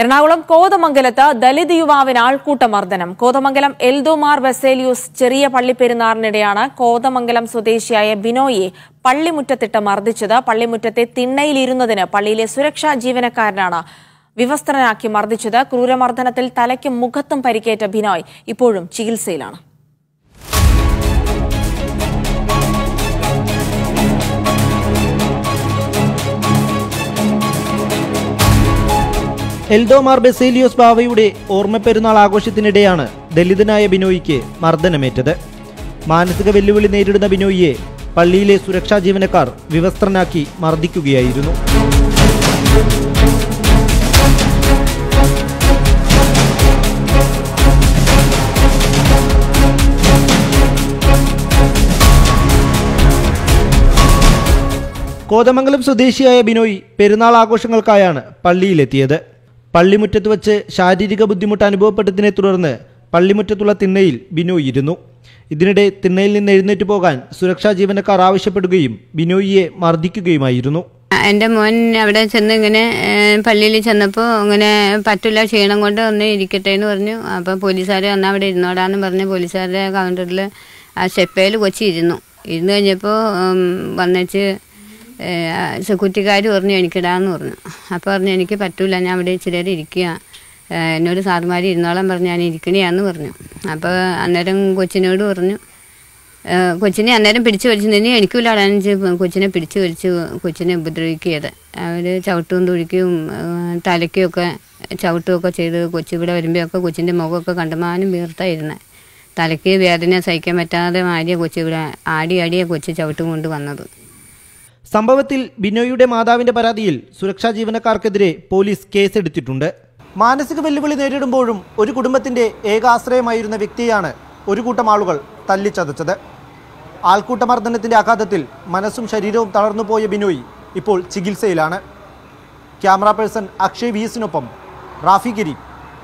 എറണാകുളം കോതമംഗലത്ത് ദലിത് യുവാവിന് ആൾക്കൂട്ട മർദ്ദനം കോതമംഗലം എൽദോമാർ വെസേലിയൂസ് ചെറിയ പള്ളിപ്പെരുന്നാറിനിടെയാണ് കോതമംഗലം സ്വദേശിയായ ബിനോയെ പള്ളിമുറ്റത്തിട്ട് മർദ്ദിച്ചത് പള്ളിമുറ്റത്തെ തിണ്ണയിലിരുന്നതിന് പള്ളിയിലെ സുരക്ഷാ ജീവനക്കാരനാണ് വിവസ്ത്രനാക്കി മർദ്ദിച്ചത് ക്രൂരമർദ്ദനത്തിൽ തലയ്ക്കും മുഖത്തും പരിക്കേറ്റ ബിനോയ് ഇപ്പോഴും ചികിത്സയിലാണ് എൽഡോമാർ ബെസേലിയോസ് ബാവയുടെ ഓർമ്മ പെരുന്നാൾ ആഘോഷത്തിനിടെയാണ് ദലിതനായ ബിനോയിക്ക് മർദ്ദനമേറ്റത് മാനസിക വെല്ലുവിളി നേരിടുന്ന ബിനോയിയെ പള്ളിയിലെ സുരക്ഷാ ജീവനക്കാർ വിവസ്ത്രനാക്കി മർദ്ദിക്കുകയായിരുന്നു കോതമംഗലം സ്വദേശിയായ ബിനോയ് പെരുന്നാൾ ആഘോഷങ്ങൾക്കായാണ് പള്ളിയിലെത്തിയത് പള്ളിമുറ്റത്ത് വച്ച് ശാരീരിക ബുദ്ധിമുട്ട് അനുഭവപ്പെട്ടതിനെ തുടർന്ന് പള്ളിമുറ്റത്തുള്ള തിണ്ണയിൽ ബിനോയ് ഇരുന്നു ഇതിനിടെ തിണ്ണയിൽ നിന്ന് എഴുന്നേറ്റ് പോകാൻ സുരക്ഷാ ജീവനക്കാർ ആവശ്യപ്പെടുകയും ബിനോയിയെ മർദ്ദിക്കുകയുമായിരുന്നു എൻ്റെ മോൻ അവിടെ ചെന്ന് ഇങ്ങനെ പള്ളിയിൽ ചെന്നപ്പോൾ ഇങ്ങനെ പറ്റില്ല ക്ഷീണം കൊണ്ട് ഒന്ന് ഇരിക്കട്ടെ എന്ന് പറഞ്ഞു അപ്പോൾ പോലീസുകാർ വന്ന അവിടെ ഇരുന്നോടാന്ന് പറഞ്ഞ് പോലീസുകാരുടെ കൗണ്ടറിൽ ആ ഷെപ്പയിൽ കൊച്ചി ഇരുന്നു ഇരുന്ന് കഴിഞ്ഞപ്പോൾ വന്നേച്ച് സെക്യൂരിറ്റിക്കാർ പറഞ്ഞു എനിക്കിടാന്ന് പറഞ്ഞു അപ്പോൾ പറഞ്ഞു എനിക്ക് പറ്റൂല ഞാൻ അവിടെ ഇച്ചിരി നേരം ഇരിക്കുക എന്നോട് സാറുമാർ ഇരുന്നോളം പറഞ്ഞു ഞാൻ ഇരിക്കണയാന്ന് പറഞ്ഞു അപ്പോൾ അന്നേരം കൊച്ചിനോട് പറഞ്ഞു കൊച്ചിനെ അന്നേരം പിടിച്ചു വലിച്ചു നിന്ന് എനിക്കും ലടാനിച്ച് കൊച്ചിനെ പിടിച്ചു വലിച്ചു കൊച്ചിനെ ഉപദ്രവിക്കുകയത് അവർ ചവിട്ടും തുഴിക്കും തലയ്ക്കുമൊക്കെ ചവിട്ടുമൊക്കെ ചെയ്ത് കൊച്ചു ഇവിടെ വരുമ്പോഴൊക്കെ കൊച്ചിൻ്റെ മുഖമൊക്കെ കണ്ടുമാനം വീർത്തായിരുന്നത് തലയ്ക്ക് വേദന സഹിക്കാൻ പറ്റാതെ മാരിയ കൊച്ചു ഇവിടെ ആടി ആടിയ കൊച്ചു ചവിട്ടും കൊണ്ട് വന്നത് സംഭവത്തിൽ ബിനോയിയുടെ മാതാവിന്റെ പരാതിയിൽ സുരക്ഷാ ജീവനക്കാർക്കെതിരെ പോലീസ് കേസെടുത്തിട്ടുണ്ട് മാനസിക വെല്ലുവിളി നേരിടുമ്പോഴും ഒരു കുടുംബത്തിന്റെ ഏകാശ്രയമായിരുന്ന വ്യക്തിയാണ് ഒരു കൂട്ടം ആളുകൾ തല്ലിച്ചതച്ചത് ആൾക്കൂട്ടമർദ്ദനത്തിന്റെ ആഘാതത്തിൽ മനസ്സും ശരീരവും തളർന്നുപോയ ബിനോയ് ഇപ്പോൾ ചികിത്സയിലാണ് ക്യാമറ പേഴ്സൺ അക്ഷയ് വിഎസിനൊപ്പം Rafi Giri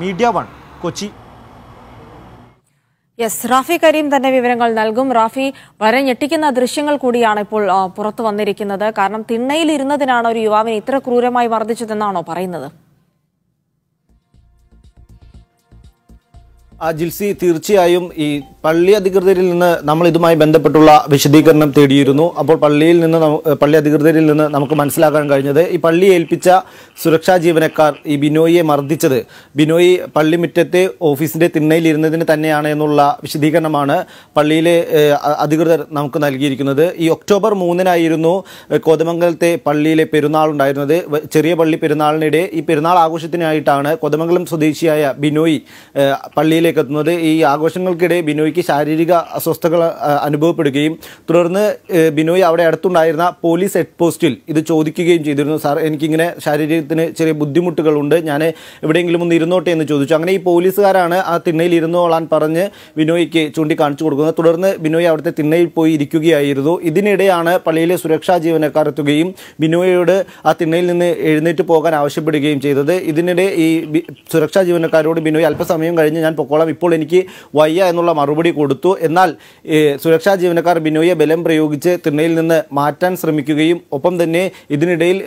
media one Kochi yes Rafi Karim തന്നെ വിവരങ്ങൾ നൽകും റാഫി വരെ ഞെട്ടിക്കുന്ന ദൃശ്യങ്ങൾ കൂടിയാണ് ഇപ്പോൾ പുറത്തു വന്നിരിക്കുന്നത് കാരണം തിണ്ണയിൽ ഇരുന്നതിനാണ് ഒരു യുവാവിനെ ഇത്ര ക്രൂരമായി മർദ്ദിച്ചതെന്നാണോ പറയുന്നത് ആ ജിൽസി തീർച്ചയായും ഈ പള്ളി അധികൃതരിൽ നിന്ന് നമ്മൾ ഇതുമായി ബന്ധപ്പെട്ടുള്ള വിശദീകരണം തേടിയിരുന്നു അപ്പോൾ പള്ളിയിൽ നിന്ന് പള്ളി അധികൃതരിൽ നിന്ന് നമുക്ക് മനസ്സിലാക്കാൻ കഴിഞ്ഞത് ഈ പള്ളി ഏൽപ്പിച്ച സുരക്ഷാ ജീവനക്കാർ ഈ ബിനോയിയെ മർദ്ദിച്ചത് ബിനോയി പള്ളിമുറ്റത്തെ ഓഫീസിൻ്റെ തിണ്ണയിലിരുന്നതിന് തന്നെയാണ് എന്നുള്ള വിശദീകരണമാണ് പള്ളിയിലെ അധികൃതർ നമുക്ക് നൽകിയിരിക്കുന്നത് ഈ ഒക്ടോബർ മൂന്നിനായിരുന്നു കോതമംഗലത്തെ പള്ളിയിലെ പെരുന്നാൾ ഉണ്ടായിരുന്നത് ചെറിയ പള്ളി പെരുന്നാളിനിടെ ഈ പെരുന്നാൾ ആഘോഷത്തിനായിട്ടാണ് കോതമംഗലം സ്വദേശിയായ ബിനോയി പള്ളിയിലെ അവസ്ഥയിലേക്ക് എത്തുന്നത് ഈ ആഘോഷങ്ങൾക്കിടെ ബിനോയ്ക്ക് ശാരീരിക അസ്വസ്ഥകൾ അനുഭവപ്പെടുകയും തുടർന്ന് ബിനോയ് അവിടെ അടുത്തുണ്ടായിരുന്ന പോലീസ് ഹെഡ് പോസ്റ്റിൽ ഇത് ചോദിക്കുകയും ചെയ്തിരുന്നു സാർ എനിക്കിങ്ങനെ ശാരീരികത്തിന് ചെറിയ ബുദ്ധിമുട്ടുകളുണ്ട് ഞാൻ എവിടെയെങ്കിലും ഒന്ന് ഇരുന്നോട്ടെ എന്ന് ചോദിച്ചു അങ്ങനെ ഈ പോലീസുകാരാണ് ആ തിണ്ണയിൽ ഇരുന്നോളാൻ പറഞ്ഞ് ബിനോയ്ക്ക് ചൂണ്ടിക്കാണിച്ചു കൊടുക്കുന്നത് തുടർന്ന് ബിനോയ് അവിടുത്തെ തിണ്ണയിൽ പോയി ഇരിക്കുകയായിരുന്നു ഇതിനിടെയാണ് പള്ളിയിലെ സുരക്ഷാ ജീവനക്കാർ എത്തുകയും ബിനോയോട് ആ തിണ്ണയിൽ നിന്ന് എഴുന്നേറ്റ് പോകാൻ ആവശ്യപ്പെടുകയും ചെയ്തത് ഇതിനിടെ ഈ സുരക്ഷാ ജീവനക്കാരോട് ബിനോയ് അല്പസമയം കഴിഞ്ഞ് ഞാൻ പൊക്കോളാം നോക്കിക്കോളാം ഇപ്പോൾ എനിക്ക് വയ്യ എന്നുള്ള മറുപടി കൊടുത്തു എന്നാൽ സുരക്ഷാ ജീവനക്കാർ ബിനോയെ ബലം പ്രയോഗിച്ച് തിണ്ണയിൽ നിന്ന് മാറ്റാൻ ശ്രമിക്കുകയും ഒപ്പം തന്നെ ഇതിനിടയിൽ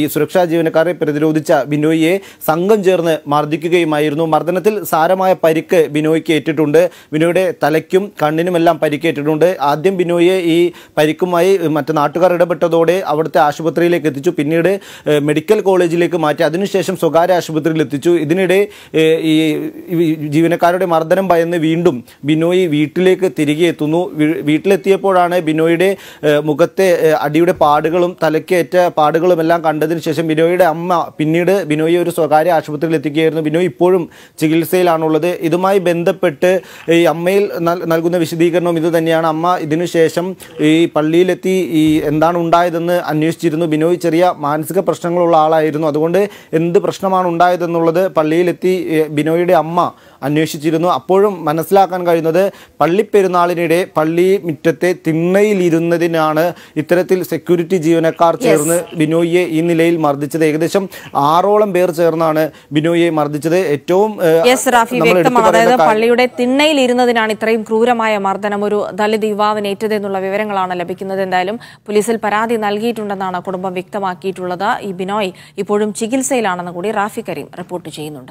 ഈ സുരക്ഷാ ജീവനക്കാരെ പ്രതിരോധിച്ച ബിനോയിയെ സംഘം ചേർന്ന് മർദ്ദിക്കുകയുമായിരുന്നു മർദ്ദനത്തിൽ സാരമായ പരിക്ക് ബിനോയ്ക്ക് ഏറ്റിട്ടുണ്ട് ബിനോയുടെ തലയ്ക്കും കണ്ണിനുമെല്ലാം പരിക്കേറ്റിട്ടുണ്ട് ആദ്യം ബിനോയെ ഈ പരിക്കുമായി മറ്റ് നാട്ടുകാർ ഇടപെട്ടതോടെ അവിടുത്തെ ആശുപത്രിയിലേക്ക് എത്തിച്ചു പിന്നീട് മെഡിക്കൽ കോളേജിലേക്ക് മാറ്റി അതിനുശേഷം സ്വകാര്യ ആശുപത്രിയിൽ എത്തിച്ചു ഇതിനിടെ ഈ ജീവനക്കാരുടെ പോലീസുകാരുടെ മർദ്ദനം ഭയന്ന് വീണ്ടും ബിനോയ് വീട്ടിലേക്ക് തിരികെ എത്തുന്നു വീട്ടിലെത്തിയപ്പോഴാണ് ബിനോയുടെ മുഖത്തെ അടിയുടെ പാടുകളും തലക്കേറ്റ പാടുകളും എല്ലാം കണ്ടതിന് ശേഷം ബിനോയുടെ അമ്മ പിന്നീട് ബിനോയെ ഒരു സ്വകാര്യ ആശുപത്രിയിൽ എത്തിക്കുകയായിരുന്നു ബിനോയ് ഇപ്പോഴും ചികിത്സയിലാണുള്ളത് ഇതുമായി ബന്ധപ്പെട്ട് ഈ അമ്മയിൽ നൽകുന്ന വിശദീകരണവും ഇത് തന്നെയാണ് അമ്മ ഇതിനുശേഷം ഈ പള്ളിയിലെത്തി ഈ എന്താണ് ഉണ്ടായതെന്ന് അന്വേഷിച്ചിരുന്നു ബിനോയ് ചെറിയ മാനസിക പ്രശ്നങ്ങളുള്ള ആളായിരുന്നു അതുകൊണ്ട് എന്ത് പ്രശ്നമാണ് ഉണ്ടായതെന്നുള്ളത് പള്ളിയിലെത്തി ബിനോയുടെ അമ്മ അന്വേഷിച്ചു പ്രവർത്തിച്ചിരുന്നു അപ്പോഴും മനസ്സിലാക്കാൻ കഴിയുന്നത് പള്ളിപ്പെരുന്നാളിനിടെ പള്ളി മുറ്റത്തെ തിണ്ണയിലിരുന്നതിനാണ് ഇത്തരത്തിൽ സെക്യൂരിറ്റി ജീവനക്കാർ ചേർന്ന് ബിനോയിയെ ഈ നിലയിൽ മർദ്ദിച്ചത് ഏകദേശം ആറോളം പേർ ചേർന്നാണ് ബിനോയിയെ മർദ്ദിച്ചത് ഏറ്റവും പള്ളിയുടെ തിണ്ണയിൽ ഇരുന്നതിനാണ് ഇത്രയും ക്രൂരമായ മർദ്ദനം ഒരു ദളിത് യുവാവിന് ഏറ്റതെന്നുള്ള വിവരങ്ങളാണ് ലഭിക്കുന്നത് എന്തായാലും പോലീസിൽ പരാതി നൽകിയിട്ടുണ്ടെന്നാണ് കുടുംബം വ്യക്തമാക്കിയിട്ടുള്ളത് ഈ ബിനോയ് ഇപ്പോഴും ചികിത്സയിലാണെന്ന് കൂടി റാഫി കരീം റിപ്പോർട്ട് ചെയ്യുന്നുണ്ട്